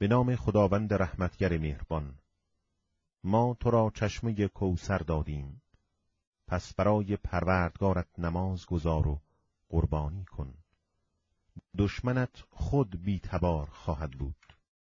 به نام خداوند رحمتگر مهربان ما تو را چشمه کوسر دادیم پس برای پروردگارت نماز گذار و قربانی کن دشمنت خود بیتبار خواهد بود